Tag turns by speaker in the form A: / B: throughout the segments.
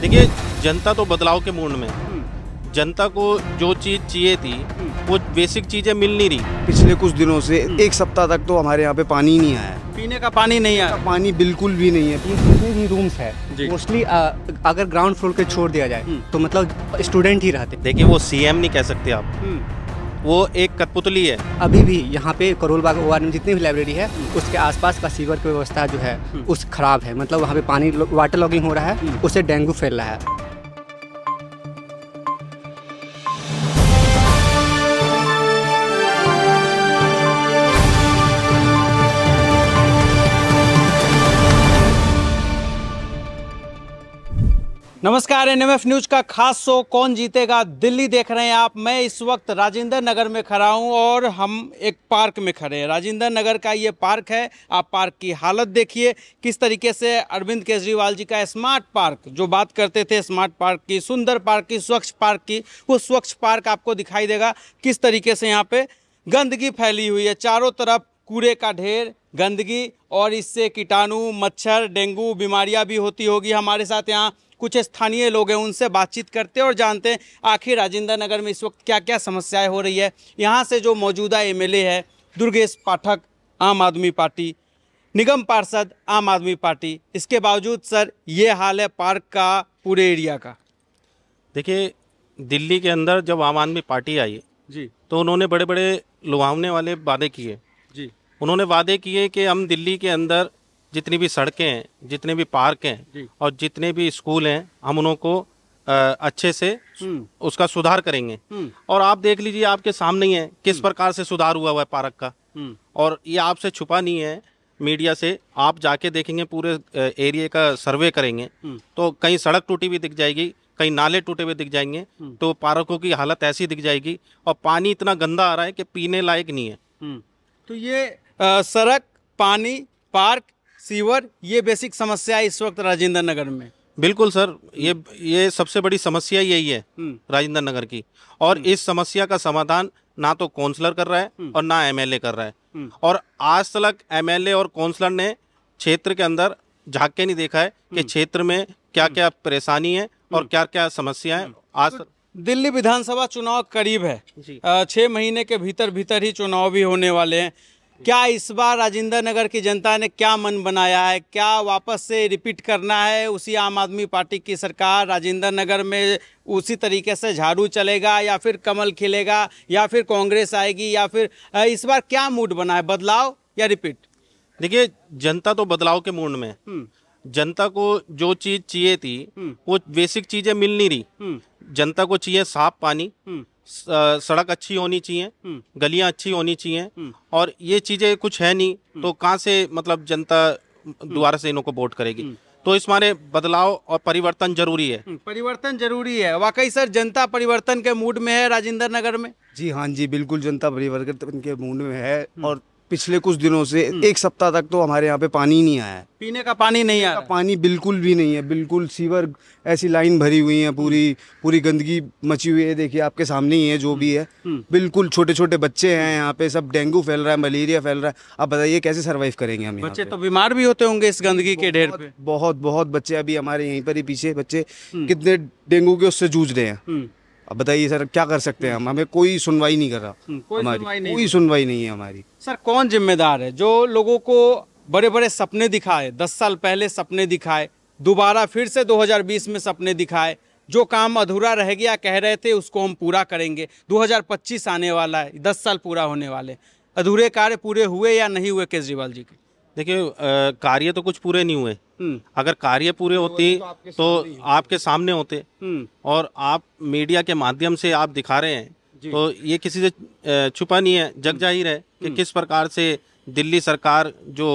A: देखिए जनता तो बदलाव के मूड में हम्म। जनता को जो चीज़ चाहिए थी हम्म।
B: वो बेसिक चीज़ें मिल नहीं रही पिछले कुछ दिनों से हम्म। एक सप्ताह तक तो हमारे यहाँ पे पानी नहीं आया
C: पीने का पानी नहीं आया पानी बिल्कुल भी नहीं है जितने भी रूम्स है मोस्टली अगर ग्राउंड फ्लोर के छोड़ दिया जाए तो मतलब स्टूडेंट ही रहते
A: देखिए वो सीएम नहीं कह सकते आप
C: वो एक कठपुतली है अभी भी यहाँ पे करोल बाग वार्ड में जितनी भी लाइब्रेरी है उसके आसपास का सीवर की व्यवस्था जो है हम्म। उस खराब है मतलब वहाँ पे पानी वाटर लॉगिंग हो रहा है हम्म। उससे डेंगू फैल रहा है
B: नमस्कार एनएमएफ न्यूज का खास शो कौन जीतेगा दिल्ली देख रहे हैं आप मैं इस वक्त राजेंद्र नगर में खड़ा हूं और हम एक पार्क में खड़े हैं राजेंद्र नगर का ये पार्क है आप पार्क की हालत देखिए किस तरीके से अरविंद केजरीवाल जी का स्मार्ट पार्क जो बात करते थे स्मार्ट पार्क की सुंदर पार्क की स्वच्छ पार्क की वो स्वच्छ पार्क आपको दिखाई देगा किस तरीके से यहाँ पे गंदगी फैली हुई है चारों तरफ कूड़े का ढेर गंदगी और इससे कीटाणु मच्छर डेंगू बीमारियाँ भी होती होगी हमारे साथ यहाँ कुछ स्थानीय लोग हैं उनसे बातचीत करते हैं और जानते हैं आखिर राजेंद्र नगर में इस वक्त क्या क्या समस्याएं हो रही है यहाँ से जो मौजूदा एम है दुर्गेश पाठक आम आदमी पार्टी निगम पार्षद आम आदमी पार्टी इसके बावजूद सर ये हाल है पार्क का पूरे एरिया का देखिए दिल्ली के अंदर जब आम आदमी पार्टी आई जी
A: तो उन्होंने बड़े बड़े लुभावने वाले वादे किए जी उन्होंने वादे किए कि हम दिल्ली के अंदर जितनी भी सड़कें हैं जितने भी पार्क हैं और जितने भी स्कूल हैं हम उनको अच्छे से हम्म। उसका सुधार करेंगे हम्म। और आप देख लीजिए आपके सामने ही है किस हम्म। प्रकार से सुधार हुआ हुआ है पार्क का और ये आपसे छुपा नहीं है मीडिया से आप जाके देखेंगे पूरे एरिया का सर्वे करेंगे तो कहीं सड़क टूटी हुई दिख जाएगी कहीं नाले टूटे हुए दिख जाएंगे तो पार्कों की हालत ऐसी दिख जाएगी और पानी इतना गंदा आ रहा है कि पीने लायक नहीं
B: है तो ये
A: आ, सड़क पानी पार्क सीवर ये बेसिक समस्या है इस वक्त राजेंद्र नगर में बिल्कुल सर ये ये सबसे बड़ी समस्या यही है हम्म। राजेंद्र नगर की और हम्म। इस समस्या का समाधान ना तो काउंसलर कर रहा है हम्म। और ना एमएलए कर रहा है और आज तक एमएलए और काउंसलर ने क्षेत्र के अंदर झाँक के नहीं देखा है कि क्षेत्र में क्या क्या परेशानी
B: है और क्या क्या समस्या है आज तो दिल्ली विधानसभा चुनाव करीब है छः महीने के भीतर भीतर ही चुनाव भी होने वाले हैं क्या इस बार राजेंद्र नगर की जनता ने क्या मन बनाया है क्या वापस से रिपीट करना है उसी आम आदमी पार्टी की सरकार राजेंद्र नगर में उसी तरीके से झाड़ू चलेगा या फिर कमल खिलेगा या फिर कांग्रेस आएगी या फिर इस बार क्या मूड बना है बदलाव या रिपीट देखिए
A: जनता तो बदलाव के मूड में हम्म। जनता को जो चीज चाहिए थी हम्म। वो बेसिक चीजें मिल नहीं रही हम्म। जनता को चाहिए साफ पानी सड़क अच्छी होनी चाहिए हम्म। गलियां अच्छी होनी चाहिए हम्म। और ये चीज़ें कुछ है नहीं हम्म। तो कहाँ से मतलब जनता दोबारा से इनको वोट करेगी तो इस मारे बदलाव और परिवर्तन जरूरी
B: है परिवर्तन जरूरी है वाकई सर जनता परिवर्तन के मूड में है राजेंद्र नगर में जी हाँ जी बिल्कुल जनता परिवर्तन के मूड में है और पिछले कुछ दिनों से हम्म। एक सप्ताह तक तो हमारे यहाँ पे पानी नहीं आया है पीने का पानी नहीं आया पानी बिल्कुल भी नहीं है बिल्कुल सीवर ऐसी लाइन भरी हुई है पूरी पूरी गंदगी मची हुई है देखिए आपके सामने ही है जो भी है हम्म। हम्म। बिल्कुल छोटे छोटे बच्चे हैं यहाँ पे सब डेंगू फैल रहा है मलेरिया फैल रहा है आप बताइए कैसे सर्वाइव करेंगे हम बच्चे तो बीमार भी होते होंगे इस गंदगी के ढेर बहुत बहुत बच्चे अभी हमारे यहीं पर ही पीछे बच्चे कितने डेंगू के उससे जूझ रहे हैं अब बताइए सर क्या कर सकते हैं हम हमें कोई सुनवाई नहीं कर रहा हम्म, कोई सुनवाई नहीं कोई सुनवाई नहीं है हमारी सर कौन जिम्मेदार है जो लोगों को बड़े बड़े सपने दिखाए दस साल पहले सपने दिखाए दोबारा फिर से 2020 में सपने दिखाए जो काम अधूरा रह गया कह रहे थे उसको हम पूरा करेंगे 2025 आने वाला है दस साल पूरा होने वाले अधूरे कार्य पूरे हुए या नहीं हुए केजरीवाल जी के
A: देखिए कार्य तो कुछ पूरे नहीं हुए हम्म। अगर कार्य पूरे तो होती तो आपके, तो आपके सामने होते हम्म। और आप मीडिया के माध्यम से आप दिखा रहे हैं तो ये किसी से छुपा नहीं है जग हम्म। जाहिर है कि किस प्रकार से दिल्ली सरकार जो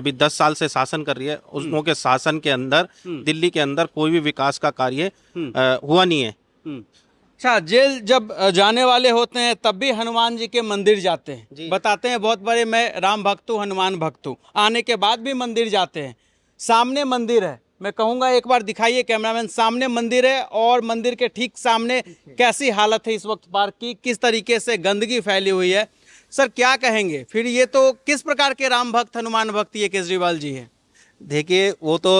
A: अभी दस साल से शासन कर रही है उसनों के शासन के अंदर दिल्ली के अंदर कोई भी विकास का
B: कार्य हुआ नहीं है अच्छा जेल जब जाने वाले होते हैं तब भी हनुमान जी के मंदिर जाते हैं बताते हैं बहुत बड़े मैं राम भक्त हूँ हनुमान भक्त हूँ आने के बाद भी मंदिर जाते हैं सामने मंदिर है मैं कहूँगा एक बार दिखाइए कैमरामैन सामने मंदिर है और मंदिर के ठीक सामने कैसी हालत है इस वक्त पार्क की किस तरीके से गंदगी फैली हुई है सर क्या कहेंगे फिर ये तो किस प्रकार के राम भक्त हनुमान भक्त ये केजरीवाल जी हैं देखिए वो तो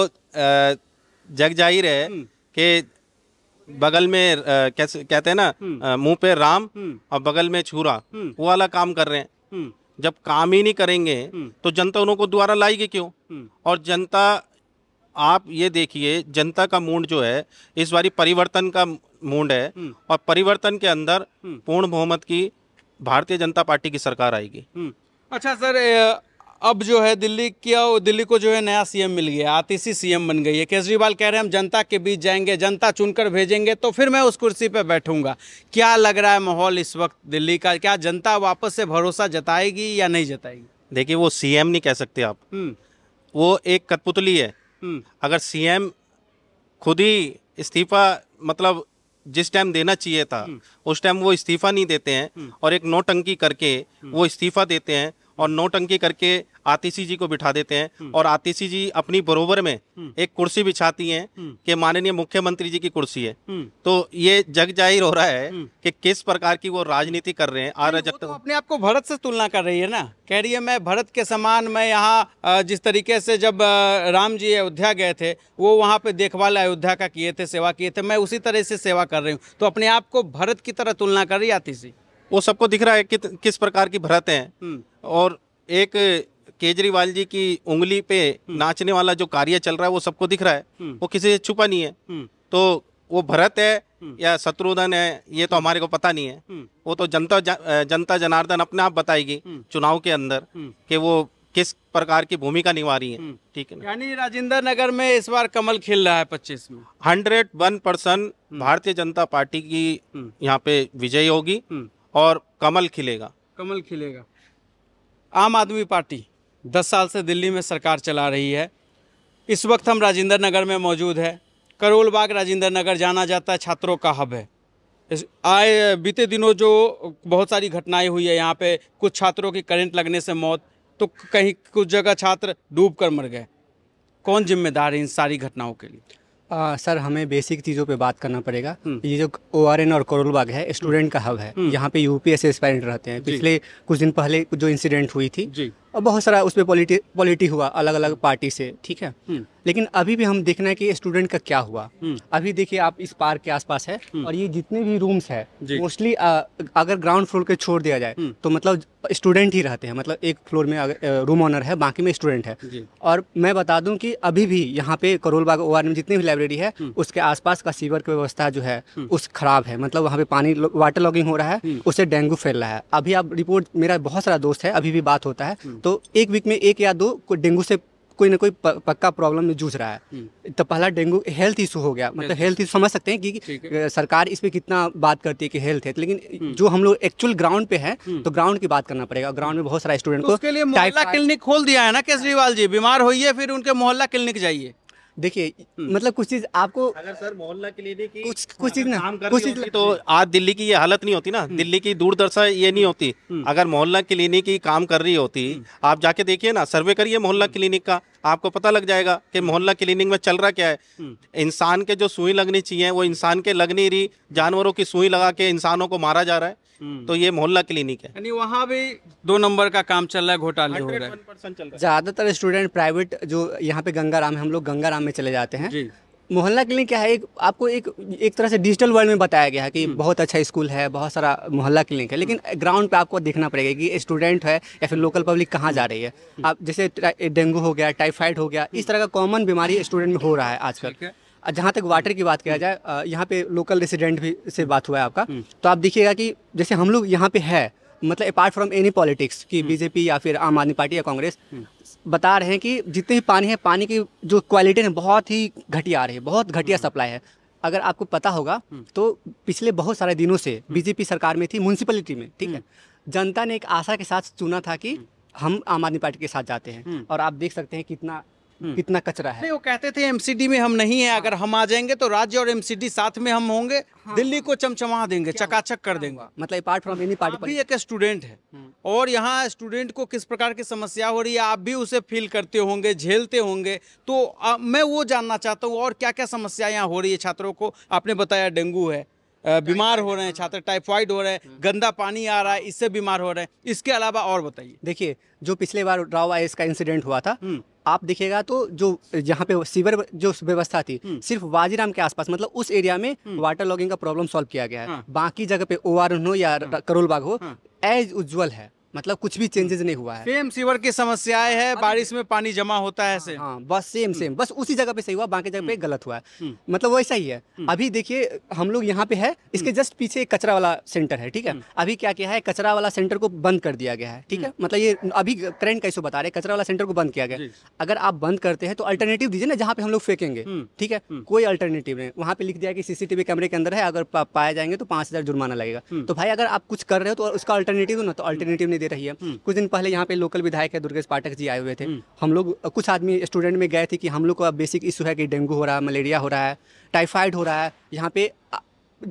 B: जग जाहिर है हम्म।
A: कि बगल में कैसे कहते हैं ना हम्म। मुंह पे राम हम्म। और बगल में छुरा हम्म। वो वाला काम कर रहे हैं जब काम ही नहीं करेंगे तो जनता उनको दोबारा लाएगी क्यों और जनता आप ये देखिए जनता का मूड जो है इस बारी परिवर्तन का मूड है और परिवर्तन के अंदर पूर्ण बहुमत की भारतीय जनता पार्टी की सरकार आएगी
B: अच्छा सर अब जो है दिल्ली क्या दिल्ली को जो है नया सीएम मिल गया आतिशी सीएम बन गई है केजरीवाल कह रहे हैं हम जनता के बीच जाएंगे जनता चुनकर भेजेंगे तो फिर मैं उस कुर्सी पर बैठूंगा क्या लग रहा है माहौल इस वक्त दिल्ली का क्या जनता वापस से भरोसा जताएगी या नहीं जताएगी
A: देखिए वो सीएम नहीं कह सकते आप हम्म। वो एक कठपुतली है हम्म। अगर सीएम खुद ही इस्तीफा मतलब जिस टाइम देना चाहिए था हम्म। उस टाइम वो इस्तीफा नहीं देते हैं और एक नोटंकी करके वो इस्तीफा देते हैं और नोटंकी करके आतिशी जी को बिठा देते हैं हम्म। और आतिशी जी अपनी बरोबर में हम्म। एक कुर्सी बिछाती हैं हम्म। कि माननीय मुख्यमंत्री जी की कुर्सी है तो ये जग जाहिर हो रहा है कि किस प्रकार की वो राजनीति कर रहे हैं अराजक तो अपने
B: आप को भरत से तुलना कर रही है ना कह रही है मैं भरत के समान मैं यहाँ जिस तरीके से जब राम जी अयोध्या गए थे वो वहाँ पे देखभाल अयोध्या का किए थे सेवा किए थे मैं उसी तरह से सेवा कर रही हूँ तो अपने आप को भरत की तरह तुलना कर रही आतिशी वो सबको दिख रहा है कि किस प्रकार की भरत है हम्म। और एक केजरीवाल जी की
A: उंगली पे हम्म। नाचने वाला जो कार्य चल रहा है वो सबको दिख रहा है हम्म। वो किसी से छुपा नहीं है तो वो भरत है या शत्रुधन है ये तो हमारे को पता नहीं है वो तो जनता जनता जनार्दन अपने आप बताएगी चुनाव के अंदर कि वो किस प्रकार की भूमिका निभा रही है ठीक है
B: यानी राजेंद्र नगर में इस बार कमल खेल रहा है पच्चीस में हंड्रेड
A: वन परसेंट भारतीय जनता पार्टी की यहाँ पे विजय होगी और
B: कमल खिलेगा कमल खिलेगा आम आदमी पार्टी दस साल से दिल्ली में सरकार चला रही है इस वक्त हम राजेंद्र नगर में मौजूद है करोल बाग राजेंद्र नगर जाना जाता है छात्रों का हब है आए बीते दिनों जो बहुत सारी घटनाएं हुई है यहाँ पे कुछ छात्रों की करंट लगने से मौत तो कहीं कुछ जगह छात्र डूब कर मर गए कौन जिम्मेदार है इन सारी घटनाओं के लिए
C: आ, सर हमें बेसिक चीज़ों पे बात करना पड़ेगा हम्म। ये जो ओ आर एन और करोलबाग है स्टूडेंट का हब है हम्म। यहाँ पे यूपीएससी एस्पायरेंट रहते हैं पिछले कुछ दिन पहले जो इंसिडेंट हुई थी और बहुत सारा उसमें पॉलिटी पॉलिटी हुआ अलग अलग पार्टी से ठीक है हम्म। लेकिन अभी भी हम देखना है कि स्टूडेंट का क्या हुआ हम्म। अभी देखिए आप इस पार्क के आसपास है हम्म। और ये जितने भी रूम्स है मोस्टली अगर ग्राउंड फ्लोर के छोड़ दिया जाए हम्म। तो मतलब स्टूडेंट ही रहते हैं मतलब एक फ्लोर में रूम ऑनर है बाकी में स्टूडेंट है और मैं बता दूं कि अभी भी यहाँ पे करोल बाग ओ में जितनी भी लाइब्रेरी है उसके आसपास का सीवर की व्यवस्था जो है उस खराब है मतलब वहाँ पे पानी वाटर लॉगिंग हो रहा है उससे डेंगू फैल रहा है अभी आप रिपोर्ट मेरा बहुत सारा दोस्त है अभी भी बात होता है तो एक वीक में एक या दो डेंगू से कोई ना कोई पक्का प्रॉब्लम में जूझ रहा है हम्म। तो पहला डेंगू हेल्थ इशू हो गया मतलब हेल्थ इशू समझ सकते हैं कि सरकार इस पर कितना बात करती है कि हेल्थ है लेकिन हम्म। जो हम लोग एक्चुअल ग्राउंड पे है हम्म। तो ग्राउंड की बात करना पड़ेगा ग्राउंड में बहुत सारा स्टूडेंट को मोहल्ला क्लिनिक खोल दिया है ना केजरीवाल
A: जी बीमार होइए फिर उनके मोहल्ला क्लिनिक जाइए देखिए हम्म।
C: मतलब कुछ चीज आपको अगर सर मोहल्ला क्लिनिक कुछ कुछ चीज ना कुछ चीज तो
A: आज दिल्ली की ये हालत नहीं होती ना हम्म। दिल्ली की दूरदर्शा ये नहीं होती हम्म। अगर मोहल्ला क्लिनिक की काम कर रही होती आप जाके देखिए ना सर्वे करिए मोहल्ला क्लिनिक का आपको पता लग जाएगा कि मोहल्ला क्लिनिक में चल रहा क्या है इंसान के जो सुई लगनी चाहिए वो इंसान के लग नहीं रही जानवरों की सुई लगा के इंसानों को मारा जा रहा है हम्म। तो ये मोहल्ला
B: क्लिनिक है यानी वहाँ भी दो नंबर का काम चल रहा है घोटाले हो है ज्यादातर
C: स्टूडेंट प्राइवेट जो यहाँ पे गंगाराम है हम लोग गंगाराम में चले जाते हैं मोहल्ला क्लिनिक क्या है एक आपको एक एक तरह से डिजिटल वर्ल्ड में बताया गया है कि हम्म। बहुत अच्छा स्कूल है बहुत सारा मोहल्ला क्लिनिक है लेकिन ग्राउंड पे आपको देखना पड़ेगा कि स्टूडेंट है या फिर लोकल पब्लिक कहाँ जा रही है हम्म। आप जैसे डेंगू हो गया टाइफाइड हो गया इस तरह का कॉमन बीमारी स्टूडेंट में हो रहा है आजकल जहाँ तक वाटर की बात किया हम्म। जाए यहाँ पे लोकल रेसिडेंट भी से बात हुआ है आपका हम्म। तो आप देखिएगा कि जैसे हम लोग यहाँ पे है मतलब अपार्ट फ्रॉम एनी पॉलिटिक्स कि बीजेपी हम्म। या फिर आम आदमी पार्टी या कांग्रेस बता रहे हैं कि जितने भी पानी है पानी की जो क्वालिटी है बहुत ही घटिया आ रही है बहुत घटिया सप्लाई है अगर आपको पता होगा तो पिछले बहुत सारे दिनों से बीजेपी सरकार में थी म्यूनसिपलिटी में ठीक है जनता ने एक आशा के साथ चुना था कि हम आम आदमी पार्टी के साथ जाते हैं और आप देख सकते हैं कितना कितना हम्म। कचरा है
B: नहीं वो कहते थे एमसीडी में हम नहीं है हाँ। अगर हम आ जाएंगे तो राज्य और एमसीडी साथ में हम होंगे हाँ। दिल्ली को चमचमा देंगे चकाचक कर देंगे मतलब पार्ट फ्रॉम एनी पार्टी भी एक स्टूडेंट है हम्म। और यहाँ स्टूडेंट को किस प्रकार की समस्या हो रही है आप भी उसे फील करते होंगे झेलते होंगे तो आ, मैं वो जानना चाहता हूँ और क्या क्या समस्या यहाँ हो रही है छात्रों को आपने बताया डेंगू है बीमार हो रहे हैं छात्र टाइफाइड हो रहे हैं हम्म। गंदा पानी आ रहा है इससे बीमार हो रहे हैं इसके अलावा और बताइए देखिए जो
C: पिछले बार राव आई का इंसिडेंट हुआ था हम्म। आप देखिएगा तो जो यहाँ पे सीवर जो व्यवस्था थी हम्म। सिर्फ वाजीराम के आसपास मतलब उस एरिया में वाटर लॉगिंग का प्रॉब्लम सॉल्व किया गया है हाँ। बाकी जगह पे ओ हो या हाँ। करोलबाग हो एज हाँ। उज्जवल है मतलब कुछ भी चेंजेस नहीं हुआ है
B: सेम सीवर की समस्याएं है बारिश में पानी
C: जमा होता है सेम हाँ बस सेम सेम बस उसी जगह पे सही हुआ बाकी जगह पे हम्म। गलत हुआ है हम्म। मतलब वैसा ही है हम्म। अभी देखिए हम लोग यहाँ पे है इसके जस्ट पीछे कचरा वाला सेंटर है ठीक है अभी क्या किया है कचरा वाला सेंटर को बंद कर दिया गया है ठीक है मतलब ये अभी करेंट कैसे बता रहे कचरा वाला सेंटर को बंद किया गया अगर आप बंद करते हैं तो अल्टरनेटिव दीजिए ना जहाँ पे हम लोग फेंकेंगे ठीक है कोई अल्टरनेटिव नहीं वहाँ पे लिख दिया कि सीसीटीवी कैमरे के अंदर है अगर पाया जाएंगे तो पाँच जुर्माना लगेगा तो भाई अगर आप कुछ कर रहे हो तो उसका अल्टरनेटिव ना तो अल्टरनेटिव सुनाई दे रही है हम्म। कुछ दिन पहले यहाँ पे लोकल विधायक है दुर्गेश पाठक जी आए हुए थे हम्म। हम लोग कुछ आदमी स्टूडेंट में गए थे कि हम लोग को अब बेसिक इशू है कि डेंगू हो रहा है मलेरिया हो रहा है टाइफाइड हो रहा है यहाँ पे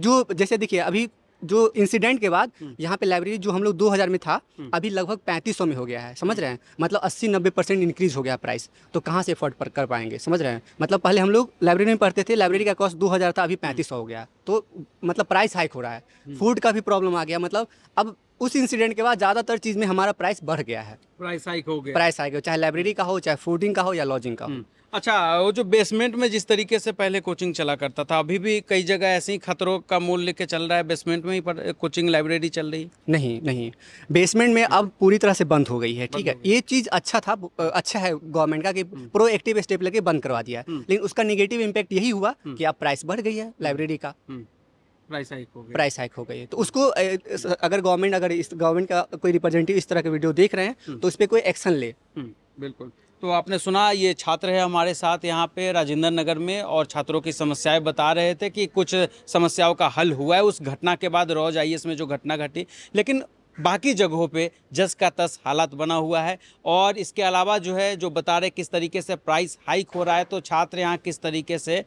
C: जो जैसे देखिए अभी जो इंसिडेंट के बाद हम्म। यहाँ पे लाइब्रेरी जो हम लोग 2000 में था अभी लगभग 3500 में हो गया है समझ रहे हैं मतलब 80 90 परसेंट इंक्रीज हो गया प्राइस तो कहाँ से अफोर्ड पर कर पाएंगे समझ रहे हैं मतलब पहले हम लोग लाइब्रेरी में पढ़ते थे लाइब्रेरी का कॉस्ट 2000 था अभी 3500 हो गया तो मतलब प्राइस हाइक हो रहा है फूड का भी प्रॉब्लम आ गया मतलब अब उस इंसिडेंट के बाद ज़्यादातर चीज़ में हमारा प्राइस बढ़ गया है
B: प्राइस हाइक हो गया प्राइस
C: हाइक हो चाहे लाइब्रेरी का हो चाहे फूडिंग का हो या लॉजिंग का हो हम्म।
B: अच्छा वो जो बेसमेंट में जिस तरीके से पहले कोचिंग चला करता था अभी भी कई जगह ऐसे ही खतरों का मूल लेके चल रहा है बेसमेंट में ही पर कोचिंग लाइब्रेरी चल रही
C: नहीं नहीं बेसमेंट में अब पूरी तरह से बंद हो गई है ठीक है ये चीज़ अच्छा था अच्छा है गवर्नमेंट का कि प्रोएक्टिव हम्म। स्टेप लेके बंद करवा दिया है हम्म। लेकिन उसका निगेटिव इम्पैक्ट यही हुआ कि अब प्राइस बढ़ गई है लाइब्रेरी का
B: प्राइस हाइक हो गई प्राइस हाइक हो गई है तो
C: उसको अगर गवर्नमेंट अगर इस गवर्नमेंट का कोई रिप्रेजेंटेटिव इस तरह के वीडियो देख रहे हैं हम्म। तो उस पर कोई एक्शन ले
B: हम्म, बिल्कुल तो आपने सुना ये छात्र है हमारे साथ यहाँ पे राजेंद्र नगर में और छात्रों की समस्याएं बता रहे थे कि कुछ समस्याओं का हल हुआ है उस घटना के बाद रोज आई में जो घटना घटी लेकिन बाकी जगहों पे जस का तस हालात बना हुआ है और इसके अलावा जो है जो बता रहे किस तरीके से प्राइस हाइक हो रहा है तो छात्र यहाँ किस तरीके से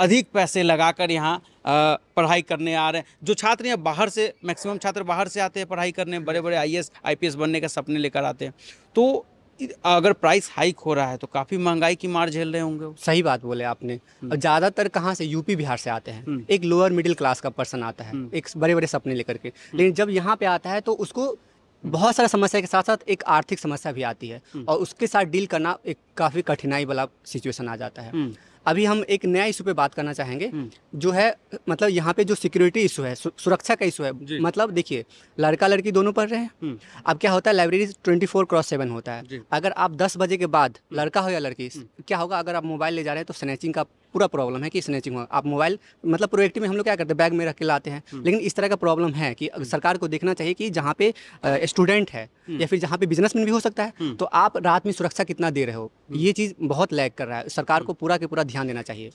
B: अधिक पैसे लगाकर यहाँ पढ़ाई करने आ रहे हैं जो छात्र यहाँ बाहर से मैक्सिमम छात्र बाहर से आते हैं पढ़ाई करने बड़े बड़े आई आईपीएस बनने के सपने लेकर आते हैं तो अगर प्राइस हाइक हो रहा है तो काफ़ी महंगाई की मार झेल रहे होंगे सही बात बोले आपने हम्म। ज़्यादातर कहाँ से यूपी बिहार से
C: आते हैं हम्म। एक लोअर मिडिल क्लास का पर्सन आता है हम्म। एक बड़े बड़े सपने लेकर के लेकिन जब यहाँ पर आता है तो उसको बहुत सारा समस्या के साथ साथ एक आर्थिक समस्या भी आती है और उसके साथ डील करना एक काफ़ी कठिनाई वाला सिचुएशन आ जाता है अभी हम एक नया इशू पे बात करना चाहेंगे हम्म। जो है मतलब यहाँ पे जो सिक्योरिटी इशू है सुरक्षा का इशू है मतलब देखिए लड़का लड़की दोनों पढ़ रहे हैं हम्म। अब क्या होता है library twenty four cross seven होता है अगर आप दस बजे के बाद हम्म। लड़का हो या लड़की क्या होगा अगर आप मोबाइल ले जा रहे हैं तो स्नैचिंग का पूरा प्रॉब्लम है कि स्नेचिंग हुआ आप मोबाइल मतलब प्रोएक्टिव में हम लोग क्या करते हैं बैग में रख के लाते हैं हम्म। लेकिन इस तरह का प्रॉब्लम है कि हम्म। सरकार को देखना चाहिए कि जहाँ पे स्टूडेंट है हम्म। या फिर जहाँ पे बिजनेसमैन भी हो सकता है तो आप रात में सुरक्षा कितना दे रहे हो ये चीज़ बहुत लैग कर रहा है सरकार को पूरा के पूरा ध्यान देना चाहिए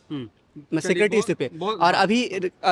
C: सेक्रेटरी से पे और अभी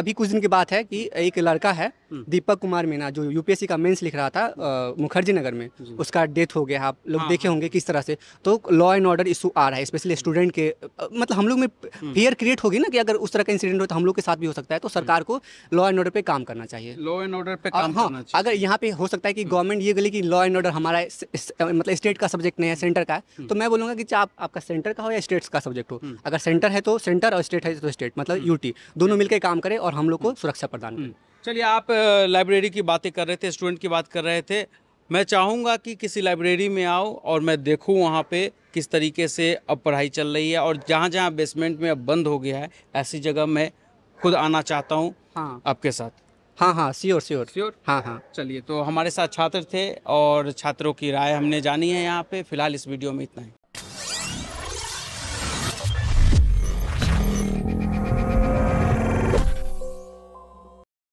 C: अभी कुछ दिन की बात है कि एक लड़का है हम्म। दीपक कुमार मीना जो यूपीएससी का मेंस लिख रहा था मुखर्जी नगर में उसका डेथ हो गया आप लोग हाँ, देखे हाँ। होंगे किस तरह से तो लॉ एंड ऑर्डर इशू आ रहा है स्पेशली स्टूडेंट के मतलब हम लोग में फियर हम्म। क्रिएट होगी ना कि अगर उस तरह का इंसिडेंट हो तो हम लोग के साथ भी हो सकता है तो सरकार हम्म। को लॉ एंड ऑर्डर पे काम करना चाहिए
B: लॉ एंड ऑर्डर पे काम हाँ
C: अगर यहाँ पे हो सकता है कि गवर्नमेंट ये गले कि लॉ एंड ऑर्डर हमारा मतलब स्टेट का सब्जेक्ट नहीं है सेंटर का है तो मैं बोलूँगा कि चाहे आपका सेंटर का हो या स्टेट्स का सब्जेक्ट हो अगर सेंटर है तो सेंटर और स्टेट है है तो स्टेट मतलब यूटी हम्म। दोनों मिलकर काम करें और हम लोग को हम्म। सुरक्षा प्रदान करें हम्म।
B: चलिए आप लाइब्रेरी की बातें कर रहे थे स्टूडेंट की बात कर रहे थे मैं चाहूँगा कि किसी लाइब्रेरी में आओ और मैं देखूँ वहाँ पे किस तरीके से अब पढ़ाई चल रही है और जहाँ जहाँ बेसमेंट में अब बंद हो गया है ऐसी जगह मैं खुद आना चाहता हूँ हाँ आपके साथ हाँ हाँ श्योर श्योर श्योर हाँ हाँ चलिए तो हमारे साथ छात्र थे और छात्रों की राय हमने जानी है यहाँ पे फिलहाल इस वीडियो में इतना ही